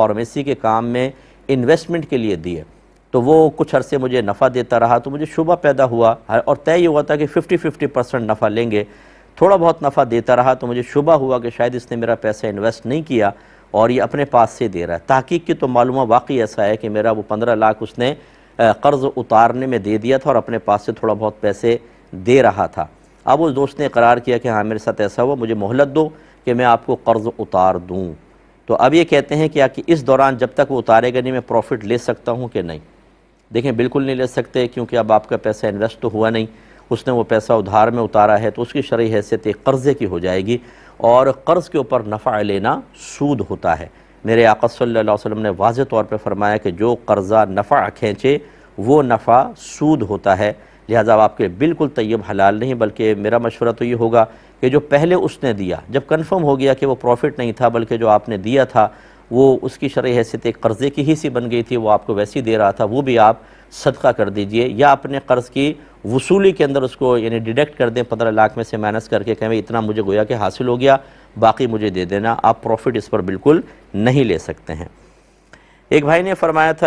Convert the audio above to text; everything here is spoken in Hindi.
फार्मेसी के काम में इन्वेस्टमेंट के लिए दिए तो वो कुछ अरसे मुझे नफ़ा देता रहा तो मुझे शुबा पैदा हुआ और तय हुआ था कि फ़िफ्टी फ़िफ्टी परसेंट नफ़ा लेंगे थोड़ा बहुत नफ़ा देता रहा तो मुझे शुबा हुआ कि शायद इसने मेरा पैसा इन्वेस्ट नहीं किया और ये अपने पास से दे रहा है तहकीक की तो मालूम वाकई ऐसा है कि मेरा वो पंद्रह लाख उसने कर्ज़ उतारने में दे दिया था और अपने पास से थोड़ा बहुत पैसे दे रहा था अब उस दोस्त ने करार किया कि हाँ मेरे साथ ऐसा हुआ मुझे मोहलत दो कि मैं आपको कर्ज़ उतार दूँ तो अब ये कहते हैं कि कि इस दौरान जब तक वो उतारेगा नहीं मैं प्रॉफिट ले सकता हूँ कि नहीं देखें बिल्कुल नहीं ले सकते क्योंकि अब आपका पैसा इन्वेस्ट तो हुआ नहीं उसने वो पैसा उधार में उतारा है तो उसकी शरय हैसियत एक कर्ज़े की हो जाएगी और कर्ज़ के ऊपर नफ़ा लेना सूद होता है मेरे आका सल्लल्लाहु वसल्लम ने वाज तौर पर फरमाया कि जो कर्ज़ा नफ़ा खींचे वो नफ़ा सूद होता है लिहाजा अब आपके बिल्कुल तयब हलाल नहीं बल्कि मेरा मशवरा तो ये होगा कि जो पहले उसने दिया जब कन्फर्म हो गया कि वो प्रॉफिट नहीं था बल्कि जो आपने दिया था वो उसकी शरह हैसियत एक कर्ज़े की ही सी बन गई थी वो आपको वैसे ही दे रहा था वो भी आप सदका कर दीजिए या अपने कर्ज़ की वसूली के अंदर उसको यानी डिडक्ट कर दें पंद्रह लाख में से माइनस करके कहें इतना मुझे गोया कि हासिल हो गया बाकी मुझे दे देना आप प्रॉफिट इस पर बिल्कुल नहीं ले सकते हैं एक भाई ने फरमाया था